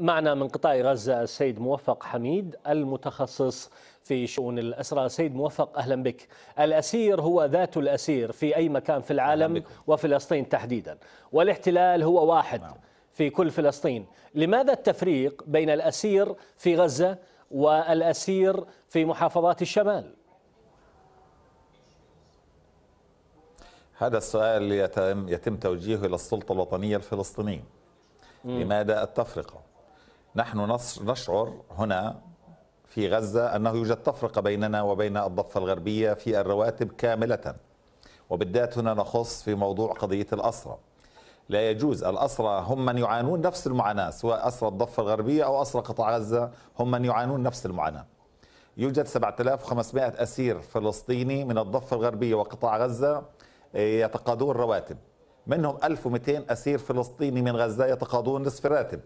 معنا من قطاع غزة السيد موفق حميد المتخصص في شؤون الأسرى سيد موفق أهلا بك الأسير هو ذات الأسير في أي مكان في العالم وفلسطين تحديدا والاحتلال هو واحد نعم. في كل فلسطين لماذا التفريق بين الأسير في غزة والأسير في محافظات الشمال هذا السؤال يتم, يتم توجيهه إلى السلطة الوطنية الفلسطينية لماذا التفرقة نحن نشعر هنا في غزة أنه يوجد تفرقة بيننا وبين الضفة الغربية في الرواتب كاملة وبالذات هنا نخص في موضوع قضية الأسرة لا يجوز الأسرى هم من يعانون نفس المعاناة سواء أسرى الضفة الغربية أو أسرى قطاع غزة هم من يعانون نفس المعاناة يوجد 7500 أسير فلسطيني من الضفة الغربية وقطاع غزة آه، يتقاضون رواتب منهم 1200 أسير فلسطيني من غزة يتقاضون نصف راتب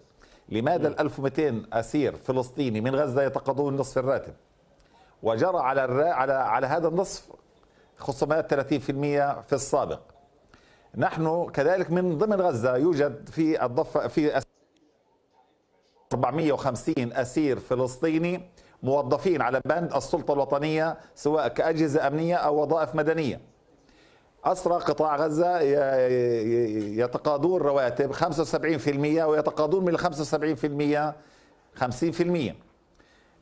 لماذا ال 1200 اسير فلسطيني من غزه يتقاضون نصف الراتب وجرى على على على هذا النصف خصومات 30% في السابق نحن كذلك من ضمن غزه يوجد في الضفه في 450 اسير فلسطيني موظفين على بند السلطه الوطنيه سواء كاجهزه امنيه او وظائف مدنيه أسرى قطاع غزة يتقاضون رواتب 75% ويتقاضون من ال 75% 50%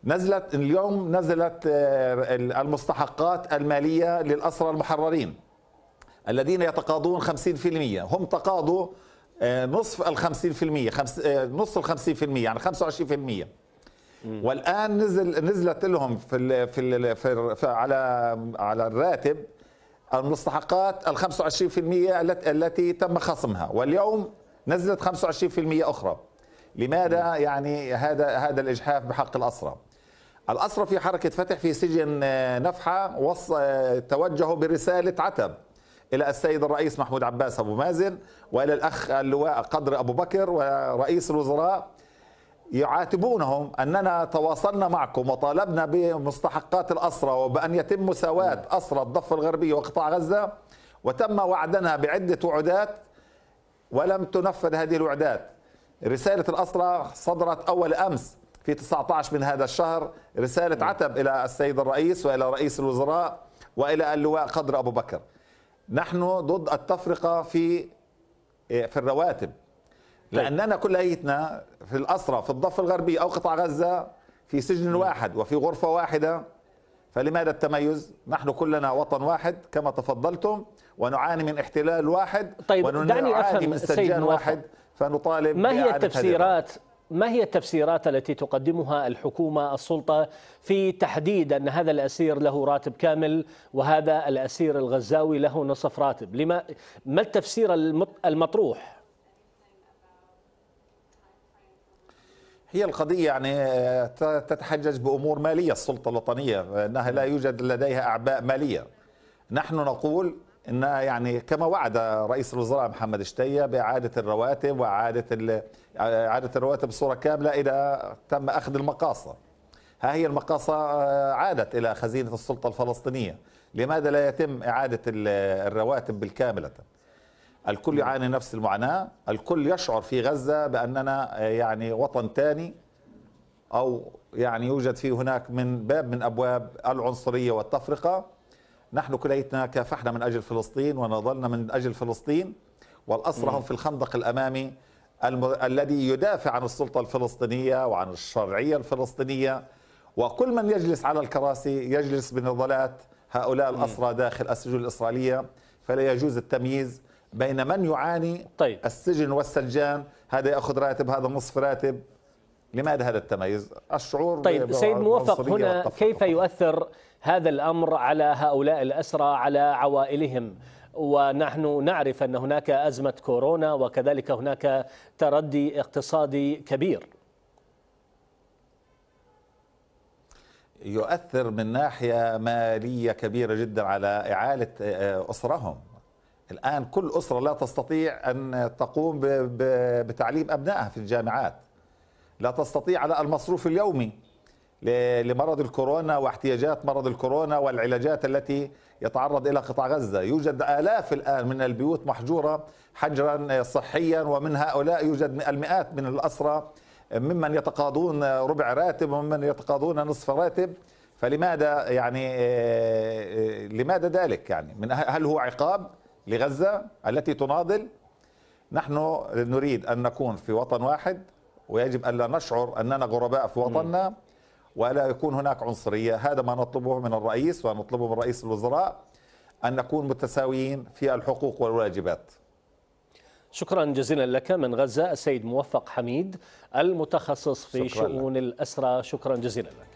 نزلت اليوم نزلت آه، المستحقات المالية للأسرى المحررين الذين يتقاضون 50% هم تقاضوا آه، نصف ال 50% آه، نص ال 50% يعني 25% والان نزل نزلت لهم في الـ في, الـ في على على الراتب المستحقات ال 25% التي تم خصمها واليوم نزلت 25% أخرى لماذا يعني هذا هذا الإجحاف بحق الأسرى الأسرى في حركة فتح في سجن آه، نفحة وص... آه، توجهوا برسالة عتب إلى السيد الرئيس محمود عباس أبو مازن وإلى الأخ اللواء قدر أبو بكر ورئيس الوزراء يعاتبونهم أننا تواصلنا معكم وطالبنا بمستحقات الأسرة وبأن يتم مساواة أسرى الضفة الغربية وقطاع غزة وتم وعدنا بعدة وعدات ولم تنفذ هذه الوعدات رسالة الأسرة صدرت أول أمس في 19 من هذا الشهر رسالة عتب إلى السيد الرئيس وإلى رئيس الوزراء وإلى اللواء قدر أبو بكر نحن ضد التفرقة في في الرواتب لأننا كليتنا في الأسرى في الضفة الغربية أو قطاع غزة في سجن واحد وفي غرفة واحدة فلماذا التميز؟ نحن كلنا وطن واحد كما تفضلتم ونعاني من احتلال واحد طيب دعني أفهم من سجان واحد فنطالب ما هي التفسيرات ما هي التفسيرات التي تقدمها الحكومة السلطة في تحديد أن هذا الأسير له راتب كامل وهذا الأسير الغزاوي له نصف راتب لما ما التفسير المطروح هي القضية يعني آه، تتحجج بأمور مالية السلطة الوطنية أنها لا يوجد لديها أعباء مالية نحن نقول أن يعني كما وعد رئيس الوزراء محمد شتية بإعادة الرواتب وإعادة آه، إعادة الرواتب بصورة كاملة إذا تم أخذ المقاصة ها هي المقاصة آه، عادت إلى خزينة السلطة الفلسطينية لماذا لا يتم إعادة الرواتب بالكاملة الكل يعاني نفس المعاناة الكل يشعر في غزة بأننا آه، يعني وطن ثاني أو يعني يوجد في هناك من باب من أبواب العنصرية والتفرقة نحن كليتنا كافحنا من أجل فلسطين ونظلنا من أجل فلسطين والأسرى هم في الخندق الأمامي الم... الذي يدافع عن السلطة الفلسطينية وعن الشرعية الفلسطينية وكل من يجلس على الكراسي يجلس بنضالات هؤلاء الأسرى داخل السجون الإسرائيلية فلا يجوز التمييز بين من يعاني طيب. السجن والسجان هذا ياخذ راتب هذا نصف راتب لماذا هذا التميز الشعور طيب سيد موفق هنا كيف يؤثر هذا الامر على هؤلاء الاسرى على عوائلهم ونحن نعرف ان هناك ازمه كورونا وكذلك هناك تردي اقتصادي كبير يؤثر من ناحيه ماليه كبيره جدا على اعاله آه، اسرهم الآن كل أسرة لا تستطيع أن تقوم بتعليم أبنائها في الجامعات لا تستطيع على المصروف اليومي لمرض الكورونا واحتياجات مرض الكورونا والعلاجات التي يتعرض إلى قطاع غزة يوجد آلاف الآن من البيوت محجورة حجرا صحيا ومن هؤلاء يوجد المئات من الأسرى ممن يتقاضون ربع راتب وممن يتقاضون نصف راتب فلماذا يعني آه، آه، لماذا ذلك يعني من أه- هل هو عقاب لغزة التي تناضل نحن نريد أن نكون في وطن واحد ويجب أن لا نشعر أننا غرباء في وطننا ولا يكون هناك عنصرية هذا ما نطلبه من الرئيس ونطلبه من رئيس الوزراء أن نكون متساويين في الحقوق والواجبات شكرا جزيلا لك من غزة السيد موفق حميد المتخصص في شؤون الأسرة الأسرى شكرا جزيلا لك